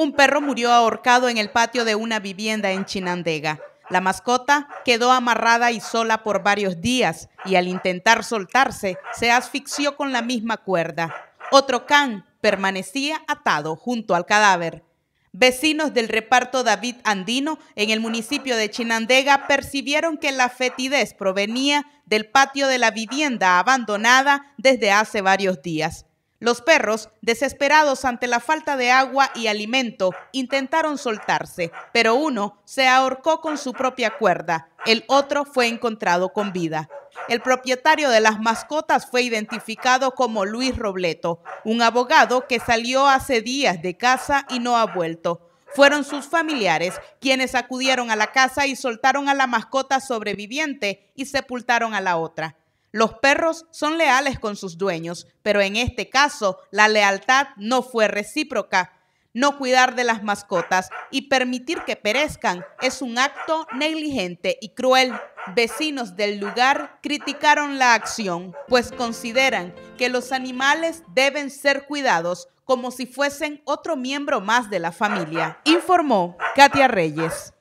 un perro murió ahorcado en el patio de una vivienda en Chinandega. La mascota quedó amarrada y sola por varios días y al intentar soltarse se asfixió con la misma cuerda. Otro can permanecía atado junto al cadáver. Vecinos del reparto David Andino en el municipio de Chinandega percibieron que la fetidez provenía del patio de la vivienda abandonada desde hace varios días. Los perros, desesperados ante la falta de agua y alimento, intentaron soltarse, pero uno se ahorcó con su propia cuerda, el otro fue encontrado con vida. El propietario de las mascotas fue identificado como Luis Robleto, un abogado que salió hace días de casa y no ha vuelto. Fueron sus familiares quienes acudieron a la casa y soltaron a la mascota sobreviviente y sepultaron a la otra. Los perros son leales con sus dueños, pero en este caso la lealtad no fue recíproca. No cuidar de las mascotas y permitir que perezcan es un acto negligente y cruel. Vecinos del lugar criticaron la acción, pues consideran que los animales deben ser cuidados como si fuesen otro miembro más de la familia, informó Katia Reyes.